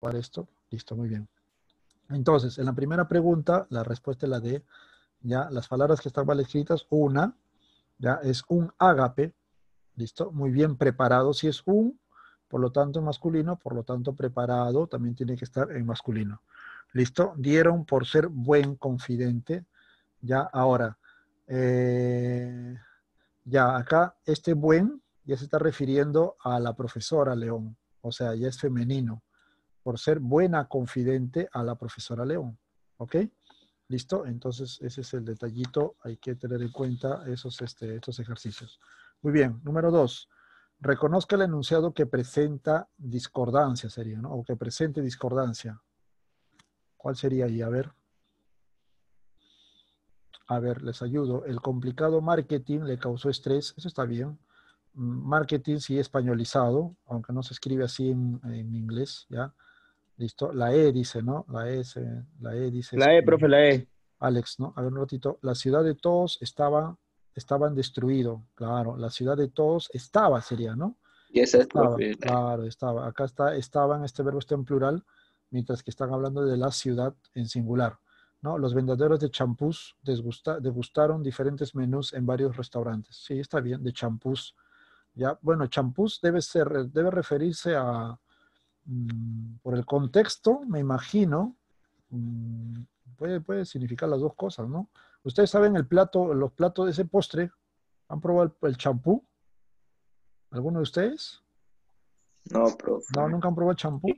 para esto? Listo, muy bien. Entonces, en la primera pregunta, la respuesta es la de, ya, las palabras que están mal escritas, una, ya, es un ágape, listo, muy bien preparado, si es un, por lo tanto, masculino, por lo tanto, preparado, también tiene que estar en masculino. Listo, dieron por ser buen confidente, ya, ahora, eh, ya, acá, este buen ya se está refiriendo a la profesora León, o sea, ya es femenino, por ser buena confidente a la profesora León. ¿Ok? ¿Listo? Entonces, ese es el detallito. Hay que tener en cuenta esos, este, estos ejercicios. Muy bien. Número dos. Reconozca el enunciado que presenta discordancia, sería, ¿no? O que presente discordancia. ¿Cuál sería ahí? A ver. A ver, les ayudo. El complicado marketing le causó estrés. Eso está bien. Mm, marketing sí españolizado, aunque no se escribe así en inglés, ¿ya? Listo, la E dice, ¿no? La E, la e dice. La E, profe, la E. Alex, ¿no? A ver un ratito. La ciudad de todos estaba, estaban destruido, claro. La ciudad de todos estaba, sería, ¿no? Y esa es, estaba, e. Claro, estaba. Acá está, estaban, este verbo está en plural, mientras que están hablando de la ciudad en singular. ¿no? Los vendedores de champús degustaron diferentes menús en varios restaurantes. Sí, está bien, de champús. Ya, bueno, champús debe ser, debe referirse a, Mm, por el contexto, me imagino, mm, puede, puede significar las dos cosas, ¿no? Ustedes saben el plato, los platos de ese postre, ¿han probado el champú? ¿Alguno de ustedes? No, profe. No, nunca han probado champú.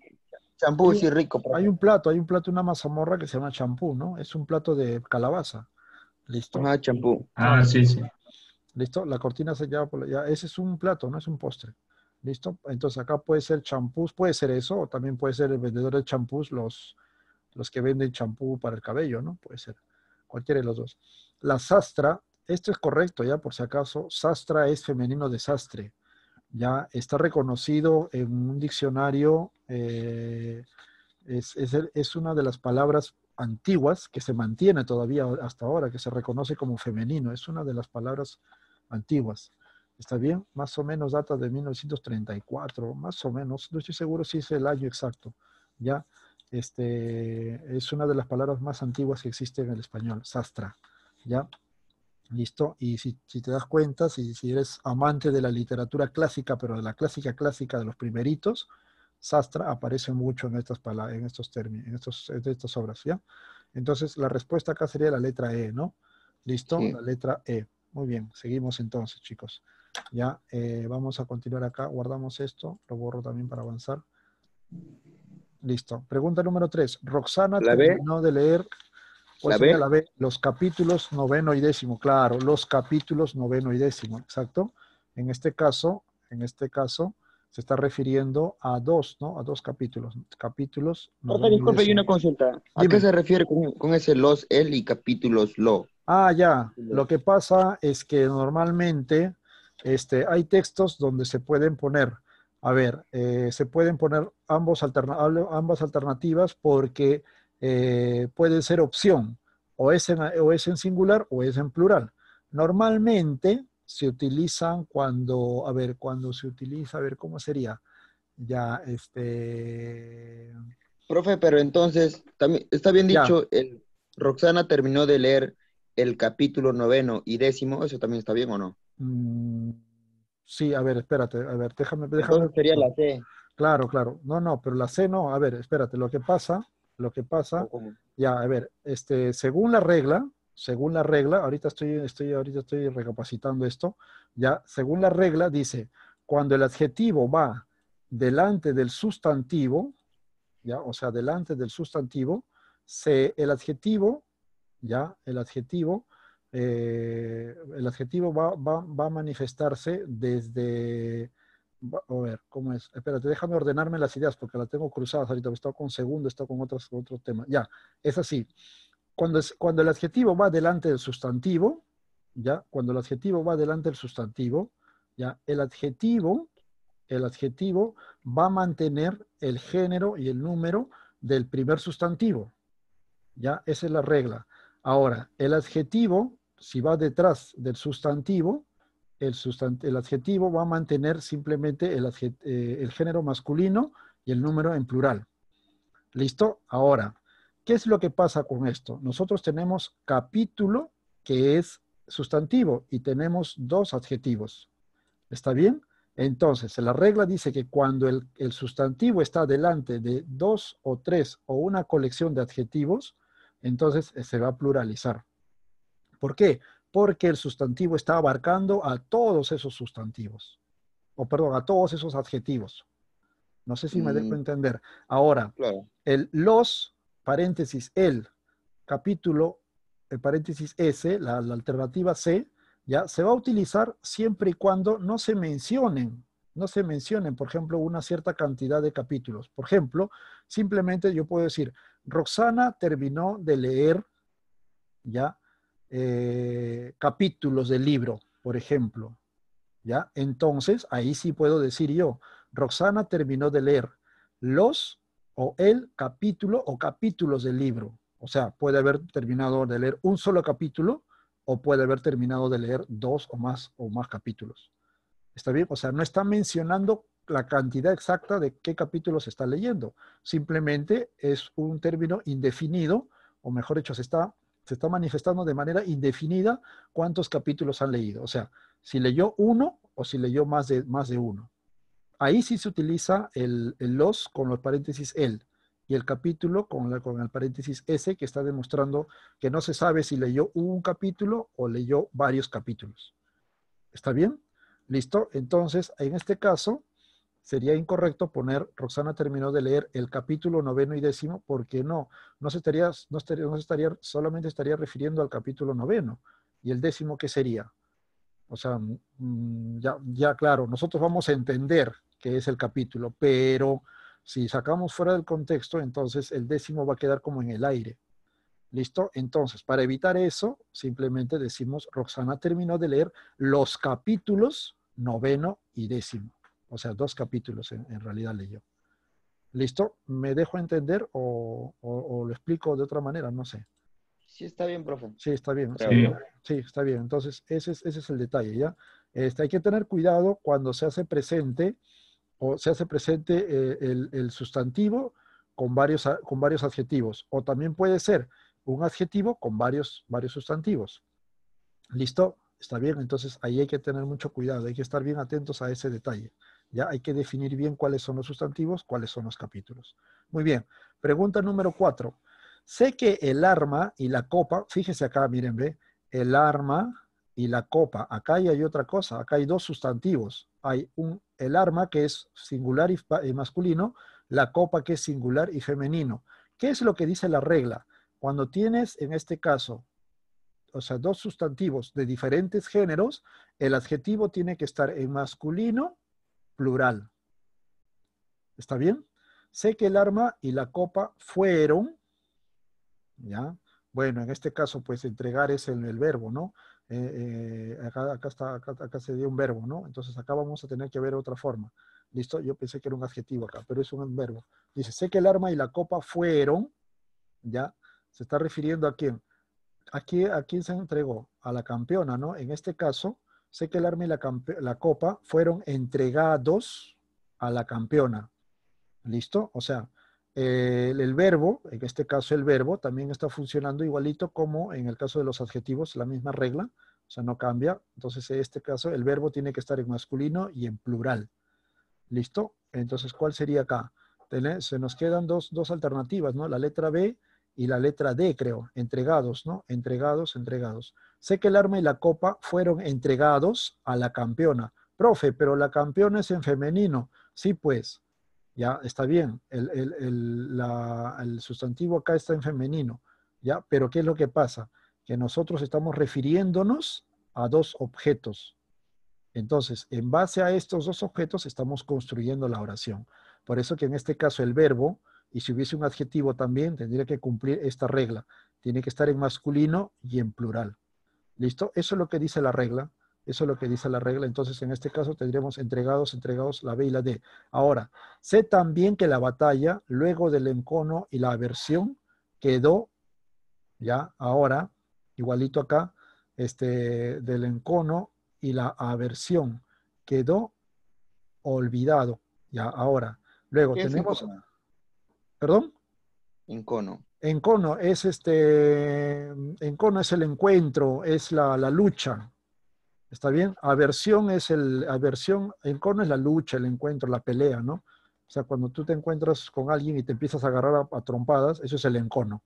Champú sí rico. Hay un plato, hay un plato, una mazamorra que se llama champú, ¿no? Es un plato de calabaza. Listo. Ah, champú. Ah, sí, sí. Listo, la cortina se lleva por la... Ya, ese es un plato, no es un postre. ¿Listo? Entonces acá puede ser champús, puede ser eso, o también puede ser el vendedor de champús, los, los que venden champú para el cabello, ¿no? Puede ser cualquiera de los dos. La sastra, esto es correcto ya por si acaso, sastra es femenino de sastre. Ya está reconocido en un diccionario, eh, es una de las palabras antiguas que se mantiene todavía hasta ahora, que se reconoce como femenino, es una de las palabras antiguas. ¿Está bien? Más o menos data de 1934, más o menos. No estoy seguro si es el año exacto. Ya, este, es una de las palabras más antiguas que existe en el español, sastra. ¿Ya? ¿Listo? Y si, te das cuenta, si, eres amante de la literatura clásica, pero de la clásica clásica de los primeritos, sastra aparece mucho en estas palabras, en estos términos, en, estas obras, ¿ya? Entonces, la respuesta acá sería la letra E, ¿no? ¿Listo? La letra E. Muy bien, seguimos entonces, chicos. Ya, eh, vamos a continuar acá. Guardamos esto. Lo borro también para avanzar. Listo. Pregunta número 3. Roxana ¿La terminó de leer la, B? La B, los capítulos noveno y décimo. Claro, los capítulos noveno y décimo. Exacto. En este caso, en este caso, se está refiriendo a dos, ¿no? A dos capítulos. Capítulos. Otra, disculpe, y una consulta. ¿A qué se refiere con, con, ese los, el y capítulos lo? Ah, ya. Lo que pasa es que normalmente este, hay textos donde se pueden poner, a ver, eh, se pueden poner ambos ambas alternativas porque eh, puede ser opción, o es, en, o es en singular o es en plural. Normalmente se utilizan cuando, a ver, cuando se utiliza, a ver, ¿cómo sería? Ya, este... Profe, pero entonces, también, está bien dicho, Roxana terminó de leer el capítulo noveno y décimo, ¿eso también está bien o no? Mm, sí, a ver, espérate, a ver, déjame... la C. Claro, claro. No, no, pero la C no. A ver, espérate, lo que pasa, lo que pasa, oh, ya, a ver, este, según la regla, según la regla, ahorita estoy, estoy, ahorita estoy recapacitando esto, ya, según la regla dice, cuando el adjetivo va delante del sustantivo, ya, o sea, delante del sustantivo, se, el adjetivo, ya, el adjetivo eh, el adjetivo va, a manifestarse desde... a ver, ¿cómo es? Espérate, déjame ordenarme las ideas porque las tengo cruzadas ahorita. He estado con segundo, he estado con otros, otro tema. Ya, es así. Cuando, cuando el adjetivo va delante del sustantivo, ya, cuando el adjetivo va delante del sustantivo, ya, el adjetivo, el adjetivo va a mantener el género y el número del primer sustantivo. Ya, esa es la regla. Ahora, el adjetivo si va detrás del sustantivo, el, adjetivo va a mantener simplemente eh, el, género masculino y el número en plural. ¿Listo? Ahora, ¿qué es lo que pasa con esto? Nosotros tenemos capítulo, que es sustantivo, y tenemos dos adjetivos. ¿Está bien? Entonces, la regla dice que cuando el, sustantivo está delante de dos o tres o una colección de adjetivos, entonces eh, se va a pluralizar. ¿Por qué? Porque el sustantivo está abarcando a todos esos sustantivos, o perdón, a todos esos adjetivos. No sé si me dejo mm. entender. Ahora, el los, paréntesis, el, capítulo, el eh, paréntesis S, la, alternativa C, ya se va a utilizar siempre y cuando no se mencionen, no se mencionen, por ejemplo, una cierta cantidad de capítulos. Por ejemplo, simplemente yo puedo decir, Roxana terminó de leer, ya, eh, capítulos del libro, por ejemplo. ¿Ya? Entonces, ahí sí puedo decir yo, Roxana terminó de leer los o el capítulo o capítulos del libro. O sea, puede haber terminado de leer un solo capítulo o puede haber terminado de leer dos o más o más capítulos. ¿Está bien? O sea, no está mencionando la cantidad exacta de qué capítulos está leyendo. Simplemente es un término indefinido, o mejor dicho, se está se está manifestando de manera indefinida cuántos capítulos han leído. O sea, si leyó uno o si leyó más de, más de uno. Ahí sí se utiliza el, el los con los paréntesis el y el capítulo con, la, con el paréntesis s que está demostrando que no se sabe si leyó un capítulo o leyó varios capítulos. ¿Está bien? ¿Listo? Entonces, en este caso, Sería incorrecto poner, Roxana terminó de leer el capítulo noveno y décimo, porque no, no se estaría, no estaría solamente estaría refiriendo al capítulo noveno. ¿Y el décimo qué sería? O sea, mm, mm, ya, ya claro, nosotros vamos a entender que es el capítulo, pero si sacamos fuera del contexto, entonces el décimo va a quedar como en el aire. ¿Listo? Entonces, para evitar eso, simplemente decimos, Roxana terminó de leer los capítulos noveno y décimo. O sea, dos capítulos en, realidad leyó. ¿Listo? ¿Me dejo entender o, lo explico de otra manera? No sé. Sí, está bien, profe. Sí, está bien. Sí, está bien. Entonces, ese es, el detalle, ¿ya? Este, hay que tener cuidado cuando se hace presente o se hace presente eh, el, el, sustantivo con varios, con varios adjetivos. O también puede ser un adjetivo con varios, varios sustantivos. ¿Listo? Está bien, entonces ahí hay que tener mucho cuidado, hay que estar bien atentos a ese detalle. Ya hay que definir bien cuáles son los sustantivos, cuáles son los capítulos. Muy bien. Pregunta número cuatro. Sé que el arma y la copa, fíjese acá, miren, ve, el arma y la copa. Acá hay otra cosa, acá hay dos sustantivos. Hay un, el arma que es singular y, y masculino, la copa que es singular y femenino. ¿Qué es lo que dice la regla? Cuando tienes, en este caso, o sea, dos sustantivos de diferentes géneros, el adjetivo tiene que estar en masculino plural. ¿Está bien? Sé que el arma y la copa fueron, ¿ya? Bueno, en este caso, pues entregar es el, verbo, ¿no? Eh, eh, acá, se dio un verbo, ¿no? Entonces acá vamos a tener que ver otra forma. ¿Listo? Yo pensé que era un adjetivo acá, pero es un verbo. Dice, sé que el arma y la copa fueron, ¿ya? Se está refiriendo a ¿A quién, a quién se entregó? A la campeona, ¿no? En este caso, sé que el arma y la, copa fueron entregados a la campeona. ¿Listo? O sea, eh, el, verbo, en este caso el verbo, también está funcionando igualito como en el caso de los adjetivos, la misma regla, o sea, no cambia. Entonces, en este caso, el verbo tiene que estar en masculino y en plural. ¿Listo? Entonces, ¿cuál sería acá? Se nos quedan dos, dos alternativas, ¿no? La letra B y la letra D, creo, entregados, ¿no? Entregados, entregados. Sé que el arma y la copa fueron entregados a la campeona. Profe, pero la campeona es en femenino. Sí, pues, ya está bien. El, sustantivo acá está en femenino, ¿ya? Pero ¿qué es lo que pasa? Que nosotros estamos refiriéndonos a dos objetos. Entonces, en base a estos dos objetos estamos construyendo la oración. Por eso que en este caso el verbo y si hubiese un adjetivo también, tendría que cumplir esta regla. Tiene que estar en masculino y en plural. ¿Listo? Eso es lo que dice la regla. Eso es lo que dice la regla. Entonces, en este caso tendremos entregados, entregados la B y la D. Ahora, sé también que la batalla, luego del encono y la aversión, quedó, ya, ahora, igualito acá, este, del encono y la aversión, quedó olvidado, ya, ahora. Luego tenemos... ¿Perdón? Encono. Encono es este, encono es el encuentro, es la, lucha. ¿Está bien? Aversión es el, aversión, encono es la lucha, el encuentro, la pelea, ¿no? O sea, cuando tú te encuentras con alguien y te empiezas a agarrar a, trompadas, eso es el encono.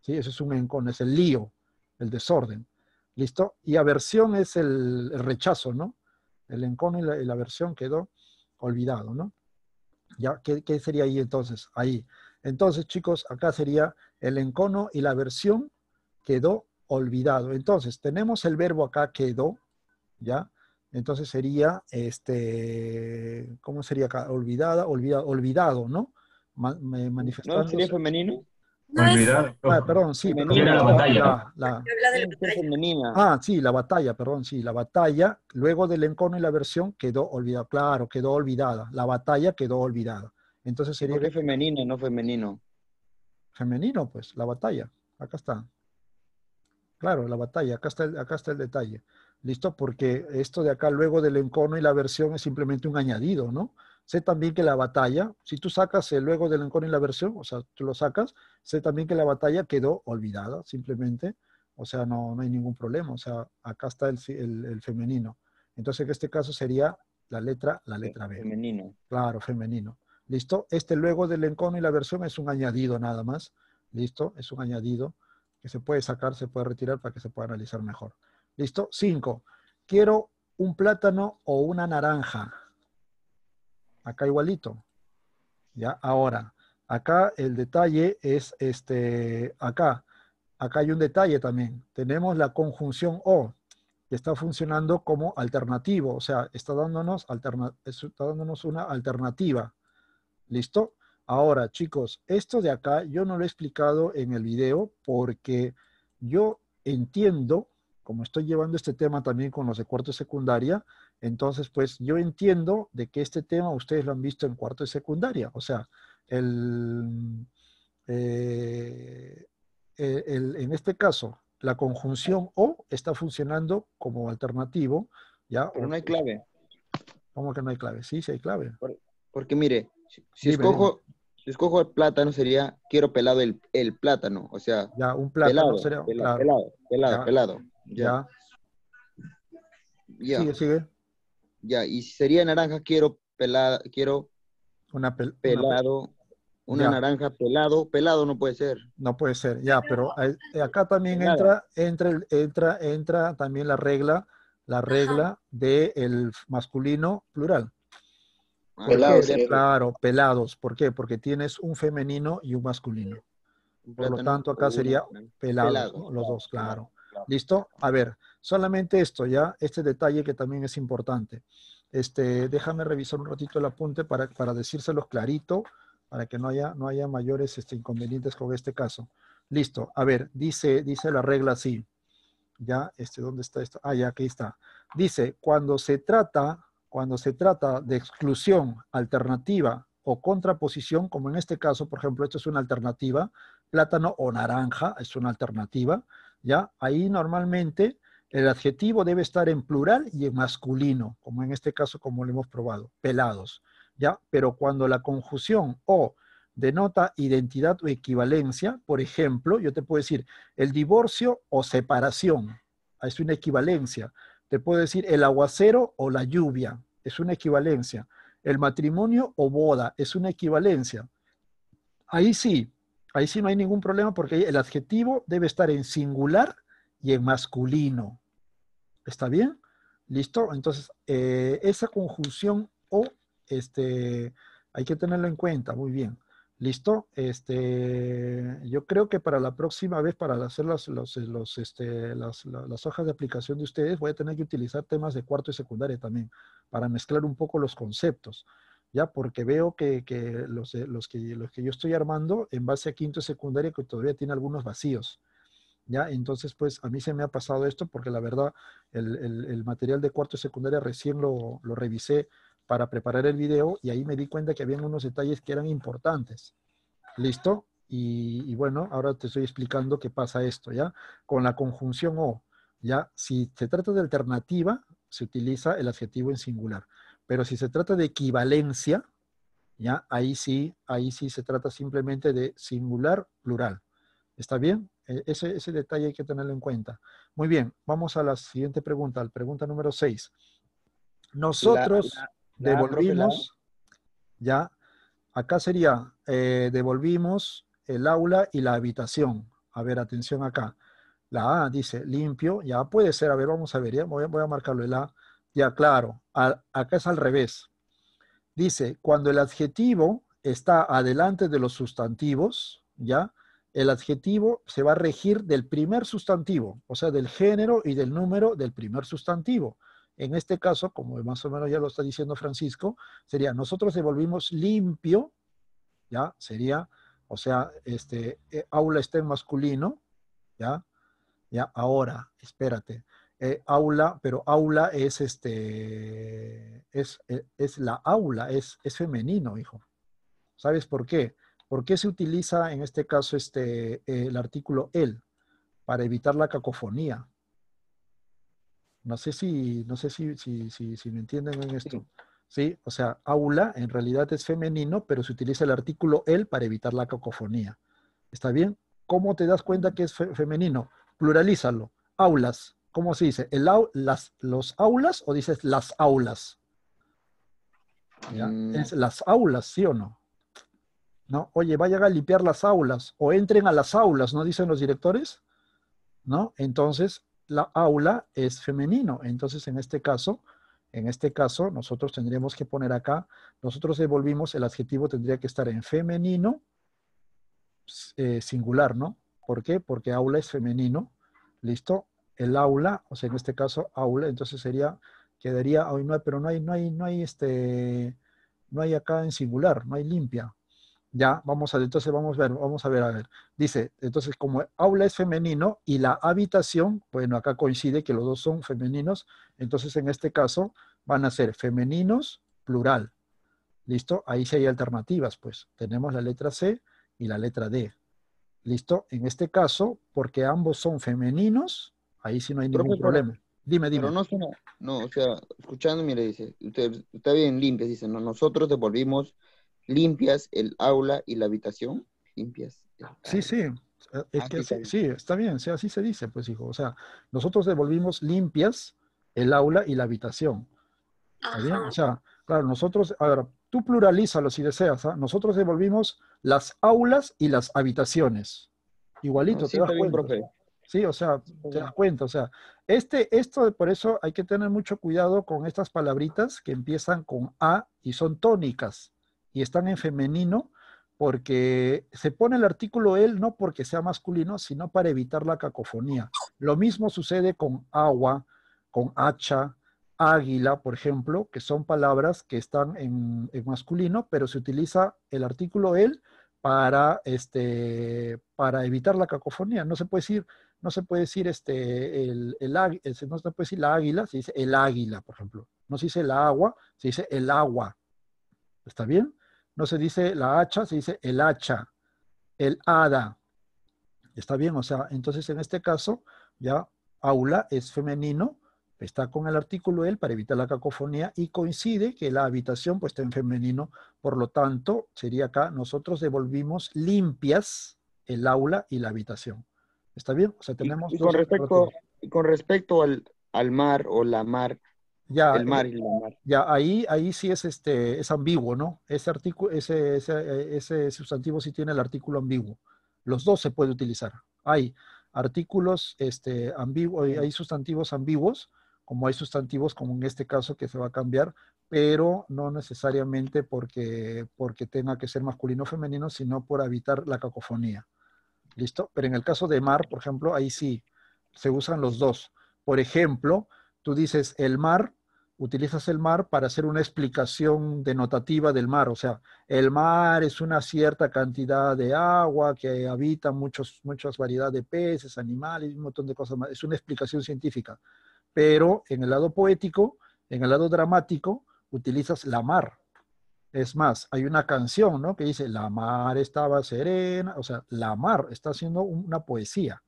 ¿sí? Eso es un encono, es el lío, el desorden. ¿Listo? Y aversión es el, rechazo, ¿no? El encono y la, aversión quedó olvidado, ¿no? ¿Ya? ¿Qué sería ahí entonces? Ahí entonces, chicos, acá sería el encono y la versión quedó olvidado. Entonces, tenemos el verbo acá quedó, ¿ya? Entonces sería, este, ¿cómo sería acá? Olvidada, olvidado, olvidado, ¿no? ¿No sería femenino? olvidado. Ah, perdón, sí. la, batalla. Ah, sí, la batalla, perdón, sí. La batalla, luego del encono y la versión, quedó olvidada. Claro, quedó olvidada. La batalla quedó olvidada. Entonces sería... Porque femenino, no femenino. Femenino, pues, la batalla. Acá está. Claro, la batalla. Acá está el, acá está el detalle. ¿Listo? Porque esto de acá, luego del encono y la versión, es simplemente un añadido, ¿no? Sé también que la batalla, si tú sacas el luego del encono y la versión, o sea, tú lo sacas, sé también que la batalla quedó olvidada, simplemente. O sea, no, hay ningún problema. O sea, acá está el, femenino. Entonces, en este caso sería la letra, la letra B. Femenino. Claro, femenino. ¿Listo? Este luego del encono y la versión es un añadido nada más. ¿Listo? Es un añadido que se puede sacar, se puede retirar para que se pueda analizar mejor. ¿Listo? Cinco. Quiero un plátano o una naranja. Acá igualito. ¿Ya? Ahora, acá el detalle es este, acá. Acá hay un detalle también. Tenemos la conjunción O, que está funcionando como alternativo. O sea, está dándonos, alterna, está dándonos una alternativa. ¿Listo? Ahora, chicos, esto de acá yo no lo he explicado en el video porque yo entiendo, como estoy llevando este tema también con los de cuarto de secundaria, entonces pues yo entiendo de que este tema ustedes lo han visto en cuarto de secundaria. O sea, el, eh, en este caso, la conjunción o está funcionando como alternativo. ¿ya? Pero no hay clave. ¿Cómo que no hay clave? Sí, sí hay clave. Porque mire, si, escojo, el plátano sería, quiero pelado el, plátano, o sea, un plátano pelado, pelado, pelado, pelado, ya. ya. Sigue, Ya, y sería naranja, quiero pelada, quiero una pelado, una, naranja pelado, pelado no puede ser. No puede ser, ya, pero acá también entra, entra, entra, entra también la regla, la regla del el masculino plural. Ah, pelados, Claro, pelados. ¿Por qué? Porque tienes un femenino y un masculino. Por lo tanto, acá sería pelados, Pelado, los dos, claro. ¿Listo? A ver, solamente esto, ya, este detalle que también es importante. Este, déjame revisar un ratito el apunte para, para decírselos clarito, para que no haya, no haya mayores este, inconvenientes con este caso. Listo, a ver, dice, dice la regla así. Ya, este, ¿dónde está esto? Ah, ya, aquí está. Dice, cuando se trata cuando se trata de exclusión, alternativa o contraposición, como en este caso, por ejemplo, esto es una alternativa, plátano o naranja es una alternativa, ¿ya? Ahí normalmente el adjetivo debe estar en plural y en masculino, como en este caso, como lo hemos probado, pelados, ¿ya? Pero cuando la conjunción o denota identidad o equivalencia, por ejemplo, yo te puedo decir el divorcio o separación, es una equivalencia. Te puedo decir el aguacero o la lluvia, es una equivalencia. El matrimonio o boda es una equivalencia. Ahí sí, ahí sí no hay ningún problema porque el adjetivo debe estar en singular y en masculino. ¿Está bien? ¿Listo? Entonces, eh, esa conjunción o, este, hay que tenerlo en cuenta, muy bien. ¿Listo? Este, yo creo que para la próxima vez, para hacer este, las, hojas de aplicación de ustedes, voy a tener que utilizar temas de cuarto y secundaria también, para mezclar un poco los conceptos, ¿ya? Porque veo que, eh, los, que los que yo estoy armando en base a quinto y secundaria que todavía tiene algunos vacíos, ¿ya? Entonces, pues, a mí se me ha pasado esto porque la verdad, el, material de cuarto y secundaria recién lo, lo revisé para preparar el video y ahí me di cuenta que había unos detalles que eran importantes. ¿Listo? Y, bueno, ahora te estoy explicando qué pasa esto, ¿ya? Con la conjunción o, ¿ya? Si se trata de alternativa, se utiliza el adjetivo en singular. Pero si se trata de equivalencia, ¿ya? Ahí sí, ahí sí se trata simplemente de singular plural. ¿Está bien? E, ese, detalle hay que tenerlo en cuenta. Muy bien, vamos a la siguiente pregunta, la pregunta número 6. Nosotros devolvimos, ya, acá sería, eh, devolvimos el aula y la habitación. A ver, atención acá. La A dice limpio, ya puede ser, a ver, vamos a ver, voy, a marcarlo, el A, ya claro, acá es al revés. Dice, cuando el adjetivo está adelante de los sustantivos, ya, el adjetivo se va a regir del primer sustantivo, o sea, del género y del número del primer sustantivo. En este caso, como más o menos ya lo está diciendo Francisco, sería nosotros devolvimos limpio, ¿ya? Sería, o sea, este, eh, aula está en masculino, ¿ya? Ya, ahora, espérate. Eh, aula, pero aula es este, eh, es, la aula, es, es femenino, hijo. ¿Sabes por qué? ¿Por qué se utiliza en este caso este, el artículo el? Para evitar la cacofonía. No sé si, no sé si, si, si, me entienden en esto. Sí. O sea, aula en realidad es femenino, pero se utiliza el artículo el para evitar la cacofonía. ¿Está bien? ¿Cómo te das cuenta mm. que es femenino? Pluralízalo. Aulas. ¿Cómo se dice? El las, ¿Los aulas o dices las aulas? Mm. las aulas, ¿sí o no? ¿No? Oye, vayan a limpiar las aulas o entren a las aulas, ¿no dicen los directores? ¿No? Entonces, la aula es femenino. Entonces, en este caso, en este caso, nosotros tendríamos que poner acá, nosotros devolvimos, el adjetivo tendría que estar en femenino, eh, singular, ¿no? ¿Por qué? Porque aula es femenino, ¿listo? El aula, o sea, en este caso, aula, entonces sería, quedaría, hoy no pero no hay, no hay, no hay este, no hay acá en singular, no hay limpia, ya, vamos a, entonces vamos a ver, vamos a ver, a ver. Dice, entonces como aula es femenino y la habitación, bueno, acá coincide que los dos son femeninos, entonces en este caso van a ser femeninos, plural. ¿Listo? Ahí sí hay alternativas, pues. Tenemos la letra C y la letra D. ¿Listo? En este caso, porque ambos son femeninos, ahí sí no hay ningún problema. Dime, dime. no, no, o sea, escuchando, mire, dice, usted, está bien limpia, dice, nosotros devolvimos limpias el aula y la habitación, limpias. Sí, sí. Es ah, sí, está bien, sí, así se dice, pues hijo. O sea, nosotros devolvimos limpias el aula y la habitación. ¿Está bien? O sea, claro, nosotros, a ver, tú pluralízalo si deseas, ¿ah? nosotros devolvimos las aulas y las habitaciones. Igualito, te das cuenta. sí, o sea, te das cuenta, o sea, este, esto, por eso hay que tener mucho cuidado con estas palabritas que empiezan con A y son tónicas y están en femenino porque se pone el artículo él no porque sea masculino, sino para evitar la cacofonía. Lo mismo sucede con agua, con hacha, águila, por ejemplo, que son palabras que están en, masculino, pero se utiliza el artículo él para, este, para evitar la cacofonía. No se puede decir, no se puede decir este, el, el, la águila, se dice el águila, por ejemplo. No se dice la agua, se dice el agua. ¿Está bien? no se dice la hacha, se dice el hacha, el hada. ¿Está bien? O sea, entonces en este caso ya aula es femenino, está con el artículo el para evitar la cacofonía y coincide que la habitación pues está en femenino, por lo tanto sería acá nosotros devolvimos limpias el aula y la habitación. ¿Está bien? O sea, tenemos... Y, con, respecto, con respecto al, al mar o la mar, ya, el eh, mar y mar. Ya, ahí, ahí sí es, este, es ambiguo, ¿no? Ese, artículo, ese, eh, ese, sustantivo sí tiene el artículo ambiguo. Los dos se puede utilizar. Hay artículos este, ambiguos, hay sustantivos ambiguos, como hay sustantivos como en este caso que se va a cambiar, pero no necesariamente porque, porque tenga que ser masculino o femenino, sino por evitar la cacofonía. ¿Listo? Pero en el caso de mar, por ejemplo, ahí sí se usan los dos. Por ejemplo, tú dices el mar utilizas el mar para hacer una explicación denotativa del mar. O sea, el mar es una cierta cantidad de agua que habita muchos, muchas variedades de peces, animales, un montón de cosas más. Es una explicación científica. Pero en el lado poético, en el lado dramático, utilizas la mar. Es más, hay una canción ¿no? que dice, la mar estaba serena, o sea, la mar está haciendo una poesía.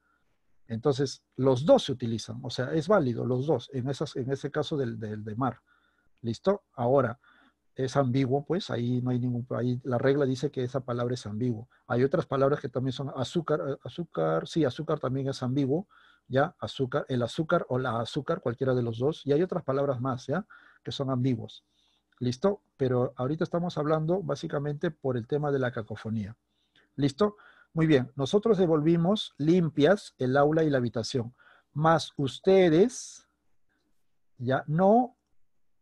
Entonces, los dos se utilizan, o sea, es válido los dos, en, en ese caso del, del de mar. ¿Listo? Ahora, es ambiguo, pues ahí no hay ningún, ahí la regla dice que esa palabra es ambiguo. Hay otras palabras que también son azúcar, eh, azúcar, sí, azúcar también es ambiguo, ¿ya? Azúcar, el azúcar o la azúcar, cualquiera de los dos, y hay otras palabras más, ¿ya? Que son ambiguos. ¿Listo? Pero ahorita estamos hablando básicamente por el tema de la cacofonía. ¿Listo? Muy bien, nosotros devolvimos limpias el aula y la habitación, más ustedes ya no,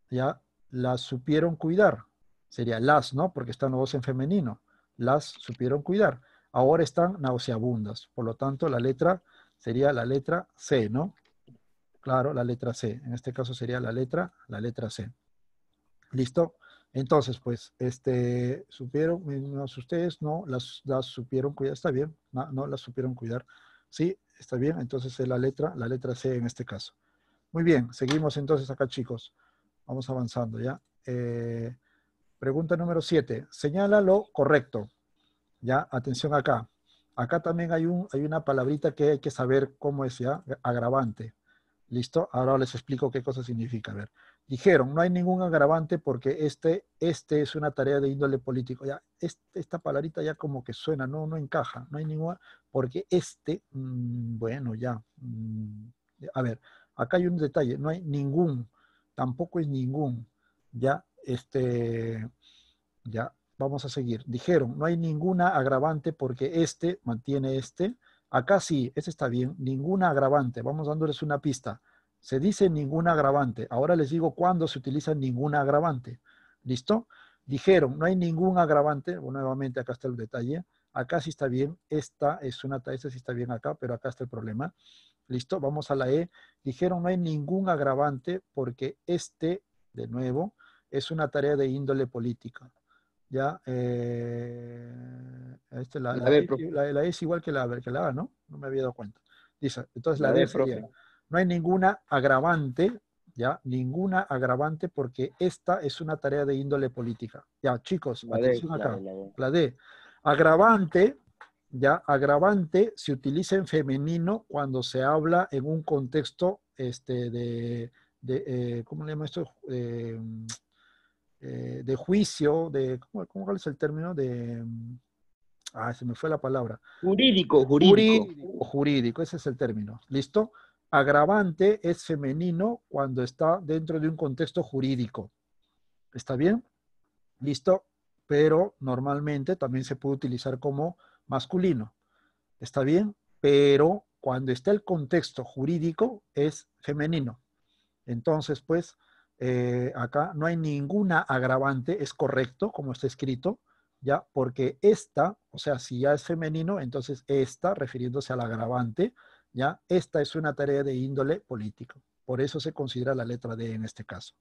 ya las supieron cuidar. Sería las, ¿no? Porque están los dos en femenino. Las supieron cuidar. Ahora están nauseabundas. Por lo tanto, la letra sería la letra C, ¿no? Claro, la letra C. En este caso sería la letra, la letra C. ¿Listo? Entonces, pues, este, supieron, ustedes no las, supieron cuidar, está bien, no, las supieron cuidar. Sí, está bien, entonces es eh, la letra, la letra C en este caso. Muy bien, seguimos entonces acá, chicos. Vamos avanzando ya. Eh, pregunta número 7. Señala lo correcto. Ya, atención acá. Acá también hay, un, hay una palabrita que hay que saber cómo es ya, agravante. ¿Listo? Ahora les explico qué cosa significa. A ver, dijeron, no hay ningún agravante porque este, este es una tarea de índole político. Ya, esta palabrita ya como que suena, no, no encaja, no hay ninguna, porque este, mm, bueno, ya, mm, a ver, acá hay un detalle, no hay ningún, tampoco es ningún, ya, este, ya, vamos a seguir. Dijeron, no hay ninguna agravante porque este mantiene este. Acá sí, este está bien, ninguna agravante, vamos dándoles una pista. Se dice ningún agravante. Ahora les digo cuándo se utiliza ningún agravante. ¿Listo? Dijeron, no hay ningún agravante. nuevamente, acá está el detalle. Acá sí está bien. Esta es una esta sí está bien acá, pero acá está el problema. ¿Listo? Vamos a la E. Dijeron, no hay ningún agravante porque este, de nuevo, es una tarea de índole política. Ya, eh, este, e, la, la, e, es igual que la, que A, ¿no? No me había dado cuenta. Dice, entonces la, D sería, no hay ninguna agravante, ¿ya? Ninguna agravante porque esta es una tarea de índole política. Ya, chicos, la Agravante, ya, agravante se utiliza en femenino cuando se habla en un contexto este, de, de eh, ¿cómo le llamo esto? Eh, eh, de juicio, de, ¿cómo, ¿cómo es el término? De... Ah, se me fue la palabra. jurídico. Jurídico, jurídico, ese es el término. ¿Listo? agravante es femenino cuando está dentro de un contexto jurídico. ¿Está bien? ¿Listo? Pero normalmente también se puede utilizar como masculino. ¿Está bien? Pero cuando está el contexto jurídico es femenino. Entonces, pues, eh, acá no hay ninguna agravante, es correcto como está escrito, ¿ya? Porque esta, o sea, si ya es femenino, entonces esta, refiriéndose al agravante, ¿ya? Esta es una tarea de índole político. Por eso se considera la letra D en este caso.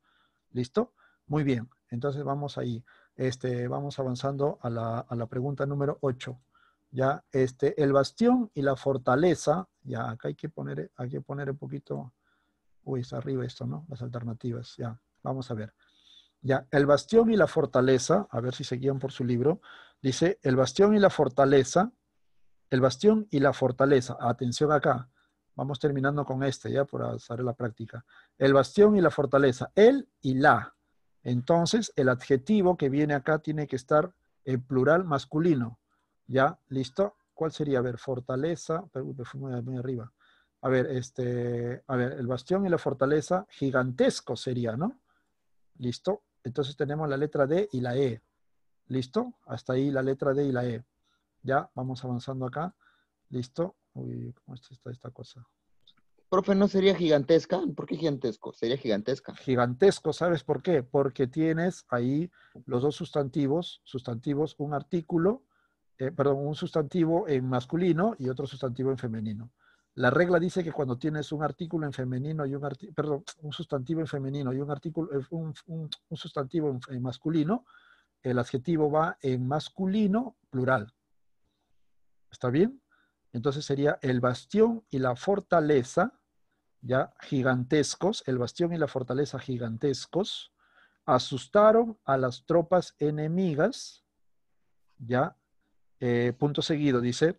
¿Listo? Muy bien. Entonces vamos ahí. Este, vamos avanzando a la, pregunta número 8. ¿Ya? Este, el bastión y la fortaleza. Ya, acá hay que poner, hay que poner un poquito. Uy, está arriba esto, ¿no? Las alternativas. Ya, vamos a ver. Ya, el bastión y la fortaleza, a ver si seguían por su libro, dice, el bastión y la fortaleza el bastión y la fortaleza. Atención acá. Vamos terminando con este ya por hacer la práctica. El bastión y la fortaleza. El y la. Entonces, el adjetivo que viene acá tiene que estar en plural masculino. ¿Ya? ¿Listo? ¿Cuál sería? A ver, fortaleza. Perdón, me fui muy arriba. A ver, este, a ver, el bastión y la fortaleza gigantesco sería, ¿no? ¿Listo? Entonces tenemos la letra D y la E. ¿Listo? Hasta ahí la letra D y la E. Ya, vamos avanzando acá. Listo. Uy, ¿cómo está esta cosa? Profe, ¿no sería gigantesca? ¿Por qué gigantesco? Sería gigantesca. Gigantesco, ¿sabes por qué? Porque tienes ahí los dos sustantivos, sustantivos, un artículo, eh, perdón, un sustantivo en masculino y otro sustantivo en femenino. La regla dice que cuando tienes un artículo en femenino y un perdón, un sustantivo en femenino y un artículo, eh, un, sustantivo en masculino, el adjetivo va en masculino plural. ¿Está bien? Entonces sería el bastión y la fortaleza, ya gigantescos, el bastión y la fortaleza gigantescos, asustaron a las tropas enemigas, ya, eh, punto seguido, dice,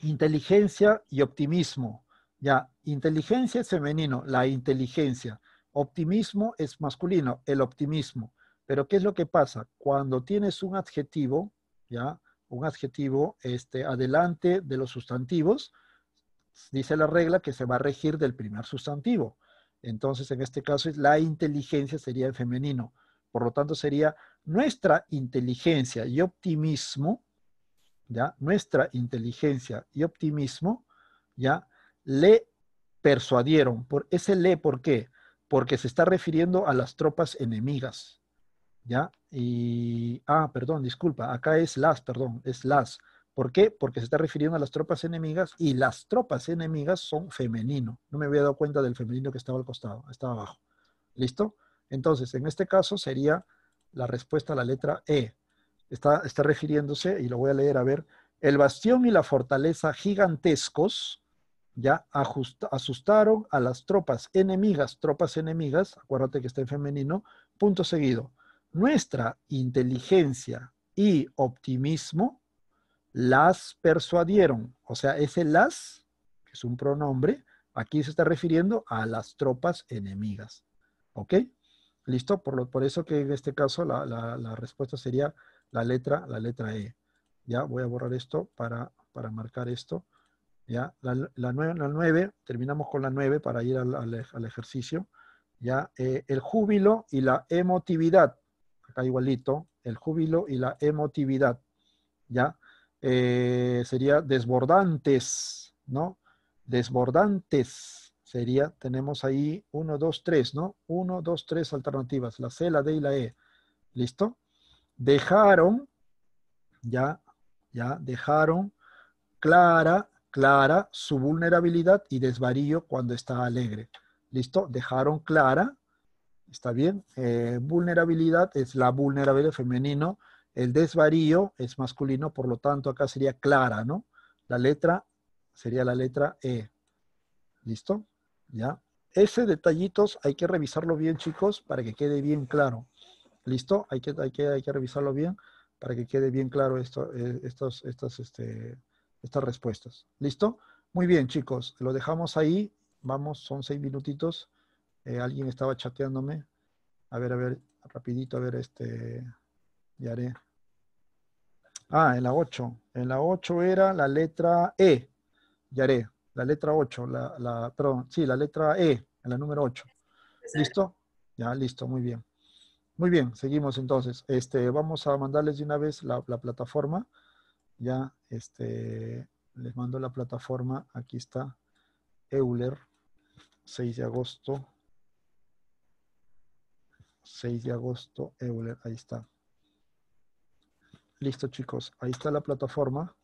inteligencia y optimismo, ya, inteligencia es femenino, la inteligencia, optimismo es masculino, el optimismo, pero ¿qué es lo que pasa? Cuando tienes un adjetivo, ya, un adjetivo este, adelante de los sustantivos, dice la regla que se va a regir del primer sustantivo. Entonces, en este caso, la inteligencia sería el femenino. Por lo tanto, sería nuestra inteligencia y optimismo, ¿ya? Nuestra inteligencia y optimismo, ¿ya? Le persuadieron. Por ese le, ¿por qué? Porque se está refiriendo a las tropas enemigas. ¿ya? Y, ah, perdón, disculpa, acá es las, perdón, es las. ¿Por qué? Porque se está refiriendo a las tropas enemigas y las tropas enemigas son femenino. No me había dado cuenta del femenino que estaba al costado, estaba abajo. ¿Listo? Entonces, en este caso sería la respuesta a la letra E. Está, está refiriéndose, y lo voy a leer a ver, el bastión y la fortaleza gigantescos ya asustaron a las tropas enemigas, tropas enemigas, acuérdate que está en femenino, punto seguido nuestra inteligencia y optimismo las persuadieron. O sea, ese las, que es un pronombre, aquí se está refiriendo a las tropas enemigas. ¿Ok? ¿Listo? Por, por eso que en este caso la, respuesta sería la letra, la letra E. Ya voy a borrar esto para, marcar esto. Ya, la, nueve, terminamos con la nueve para ir al, ejercicio. Ya, eh, el júbilo y la emotividad acá igualito, el júbilo y la emotividad, ¿ya? Eh, sería desbordantes, ¿no? Desbordantes sería, tenemos ahí 1, 2, 3, ¿no? 1, 2, 3 alternativas, la C, la D y la E. ¿Listo? Dejaron, ya, ya, dejaron clara, clara su vulnerabilidad y desvarío cuando está alegre. ¿Listo? Dejaron clara ¿Está bien? Eh, vulnerabilidad es la vulnerabilidad femenino. El desvarío es masculino, por lo tanto acá sería clara, ¿no? La letra sería la letra E. ¿Listo? ¿Ya? Ese detallitos hay que revisarlo bien, chicos, para que quede bien claro. ¿Listo? Hay que, hay que, hay que revisarlo bien para que quede bien claro esto, eh, este, estas respuestas. ¿Listo? Muy bien, chicos. Lo dejamos ahí. Vamos, son seis minutitos. Eh, alguien estaba chateándome. A ver, a ver, rapidito, a ver, este, ya haré. Ah, en la 8. En la 8 era la letra E. Ya haré. La letra 8, la, la, perdón, sí, la letra E, en la número 8. ¿Listo? Ya, listo, muy bien. Muy bien, seguimos entonces. Este, vamos a mandarles de una vez la, la plataforma. Ya, este, les mando la plataforma. Aquí está, Euler, 6 de agosto 6 de agosto, Euler, eh, ahí está. Listo chicos, ahí está la plataforma.